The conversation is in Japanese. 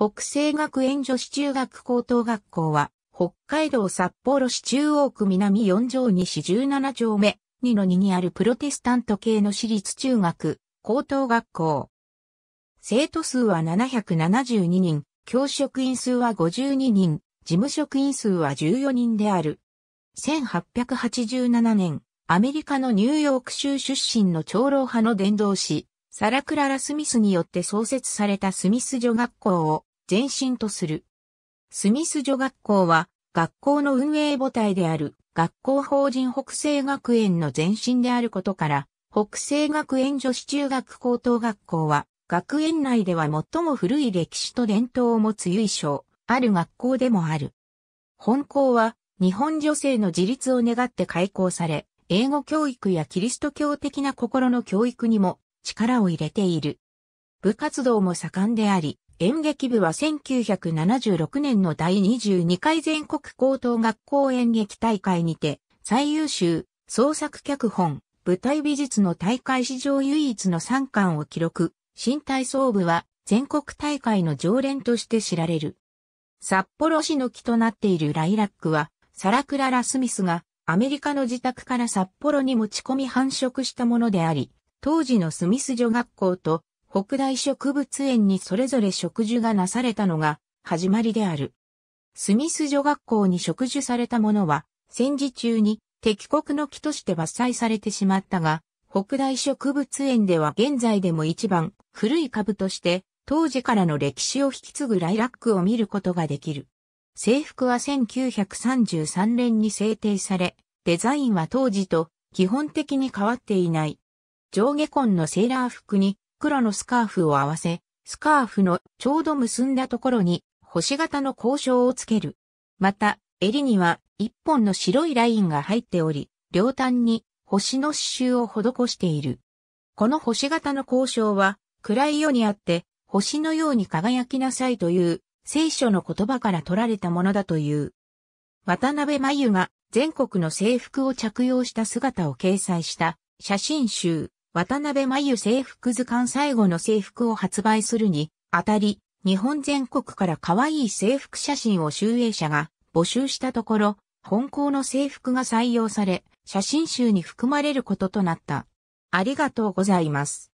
北西学園女子中学高等学校は、北海道札幌市中央区南4条西17条目2の2にあるプロテスタント系の私立中学、高等学校。生徒数は772人、教職員数は52人、事務職員数は14人である。1887年、アメリカのニューヨーク州出身の長老派の伝道師、サラクララ・スミスによって創設されたスミス女学校を前進とする。スミス女学校は、学校の運営母体である学校法人北西学園の前身であることから、北西学園女子中学高等学校は、学園内では最も古い歴史と伝統を持つ由緒、ある学校でもある。本校は、日本女性の自立を願って開校され、英語教育やキリスト教的な心の教育にも力を入れている。部活動も盛んであり、演劇部は1976年の第22回全国高等学校演劇大会にて、最優秀、創作脚本、舞台美術の大会史上唯一の3冠を記録。新体操部は全国大会の常連として知られる。札幌市の木となっているライラックは、サラクララ・スミスがアメリカの自宅から札幌に持ち込み繁殖したものであり、当時のスミス女学校と北大植物園にそれぞれ植樹がなされたのが始まりである。スミス女学校に植樹されたものは戦時中に敵国の木として伐採されてしまったが、北大植物園では現在でも一番古い株として当時からの歴史を引き継ぐライラックを見ることができる。制服は1933年に制定され、デザインは当時と基本的に変わっていない。上下根のセーラー服に黒のスカーフを合わせ、スカーフのちょうど結んだところに星型の交渉をつける。また、襟には一本の白いラインが入っており、両端に星の刺繍を施している。この星型の交渉は暗い世にあって星のように輝きなさいという聖書の言葉から取られたものだという。渡辺真由が全国の制服を着用した姿を掲載した写真集渡辺真由制服図鑑最後の制服を発売するに、あたり、日本全国から可愛い制服写真を集英社が募集したところ、本校の制服が採用され、写真集に含まれることとなった。ありがとうございます。